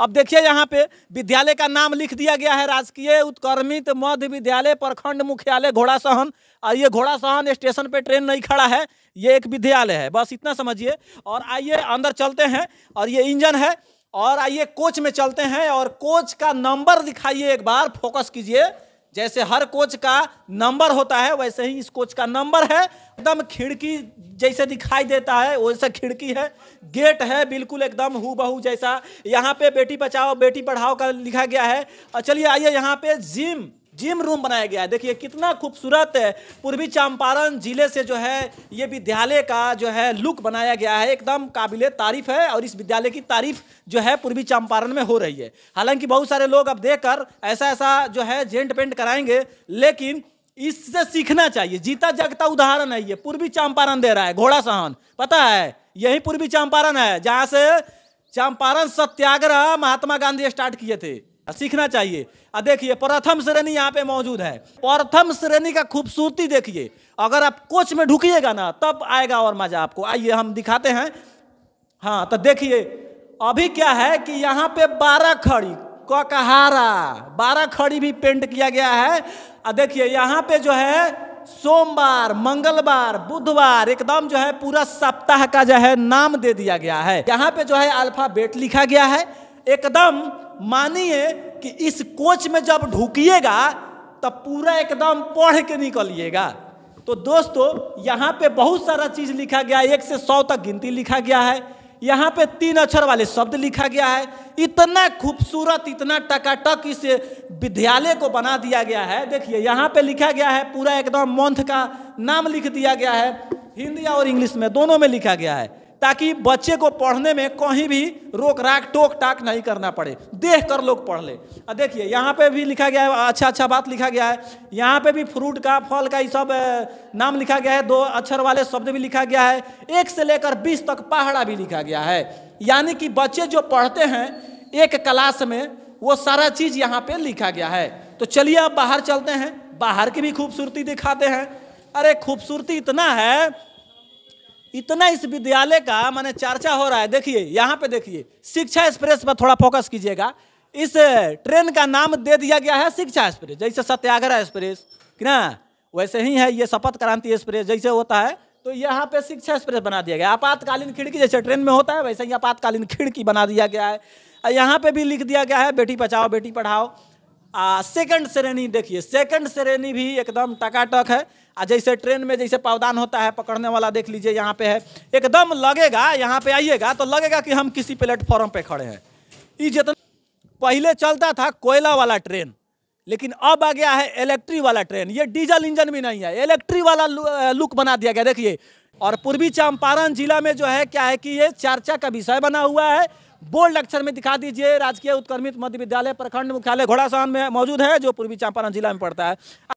अब देखिए यहाँ पे विद्यालय का नाम लिख दिया गया है राजकीय उत्कर्मित मध्य विद्यालय प्रखंड मुख्यालय घोड़ासहन और ये घोड़ासहन स्टेशन पे ट्रेन नहीं खड़ा है ये एक विद्यालय है बस इतना समझिए और आइए अंदर चलते हैं और ये इंजन है और आइए कोच में चलते हैं और कोच का नंबर दिखाइए एक बार फोकस कीजिए जैसे हर कोच का नंबर होता है वैसे ही इस कोच का नंबर है एकदम खिड़की जैसे दिखाई देता है वैसे खिड़की है गेट है बिल्कुल एकदम हु बहू जैसा यहाँ पे बेटी बचाओ बेटी पढ़ाओ का लिखा गया है चलिए आइए यहाँ पे जिम जिम रूम बनाया गया है देखिए कितना खूबसूरत है पूर्वी चंपारण जिले से जो है ये विद्यालय का जो है लुक बनाया गया है एकदम काबिल तारीफ है और इस विद्यालय की तारीफ जो है पूर्वी चंपारण में हो रही है हालांकि बहुत सारे लोग अब देख कर ऐसा ऐसा जो है जेंट पेंट कराएंगे लेकिन इससे सीखना चाहिए जीता जगता उदाहरण है ये पूर्वी चंपारण दे रहा है घोड़ा सहन पता है यही पूर्वी चंपारण है जहाँ से चंपारण सत्याग्रह महात्मा गांधी स्टार्ट किए थे सीखना चाहिए अब देखिए प्रथम श्रेणी यहाँ पे मौजूद है प्रथम श्रेणी का खूबसूरती देखिए अगर आप कोच में ढुकिएगा ना तब आएगा और मजा आपको आइए हम दिखाते हैं हाँ तो देखिए अभी क्या है कि यहाँ पे बारह खड़ी कहारा बारह खड़ी भी पेंट किया गया है और देखिए यहाँ पे जो है सोमवार मंगलवार बुधवार एकदम जो है पूरा सप्ताह का जो है नाम दे दिया गया है यहाँ पे जो है अल्फाबेट लिखा गया है एकदम मानिए कि इस कोच में जब ढुकिएगा तब पूरा एकदम पढ़ के निकलिएगा तो दोस्तों यहाँ पे बहुत सारा चीज़ लिखा गया है एक से सौ तक गिनती लिखा गया है यहाँ पे तीन अक्षर वाले शब्द लिखा गया है इतना खूबसूरत इतना टकाटक इस विद्यालय को बना दिया गया है देखिए यहाँ पे लिखा गया है पूरा एकदम मंथ का नाम लिख दिया गया है हिंदी और इंग्लिश में दोनों में लिखा गया है ताकि बच्चे को पढ़ने में कहीं भी रोक राक टोक टाक नहीं करना पड़े देख कर लोग पढ़ ले देखिए यहाँ पे भी लिखा गया है अच्छा अच्छा बात लिखा गया है यहाँ पे भी फ्रूट का फल का ये सब नाम लिखा गया है दो अक्षर वाले शब्द भी लिखा गया है एक से लेकर बीस तक पहाड़ा भी लिखा गया है यानी कि बच्चे जो पढ़ते हैं एक क्लास में वो सारा चीज़ यहाँ पर लिखा गया है तो चलिए अब बाहर चलते हैं बाहर की भी खूबसूरती दिखाते हैं अरे खूबसूरती इतना है इतना इस विद्यालय का मैंने चर्चा हो रहा है देखिए यहाँ पे देखिए शिक्षा एक्सप्रेस पर थोड़ा फोकस कीजिएगा इस ट्रेन का नाम दे दिया गया है शिक्षा एक्सप्रेस जैसे सत्याग्रह एक्सप्रेस ना वैसे ही है ये शपथ क्रांति एक्सप्रेस जैसे होता है तो यहाँ पे शिक्षा एक्सप्रेस बना दिया गया आपातकालीन खिड़की जैसे ट्रेन में होता है वैसे ही आपातकालीन खिड़की बना दिया गया है यहाँ पे भी लिख दिया गया है बेटी बचाओ बेटी पढ़ाओ आ सेकंड श्रेणी देखिए सेकंड श्रेणी भी एकदम टकाटक है आ जैसे ट्रेन में जैसे पावदान होता है पकड़ने वाला देख लीजिए यहाँ पे है एकदम लगेगा यहाँ पे आइएगा तो लगेगा कि हम किसी प्लेटफॉर्म पे खड़े हैं ये जितना पहले चलता था कोयला वाला ट्रेन लेकिन अब आ गया है इलेक्ट्री वाला ट्रेन ये डीजल इंजन भी नहीं है इलेक्ट्री वाला लुक बना दिया गया देखिए और पूर्वी चंपारण जिला में जो है क्या है कि ये चर्चा का विषय बना हुआ है बोल्ड अक्षर में दिखा दीजिए राजकीय उत्कर्मित मध्य विद्यालय प्रखंड मुख्यालय घोड़ासान में मौजूद है जो पूर्वी चंपारण जिला में पड़ता है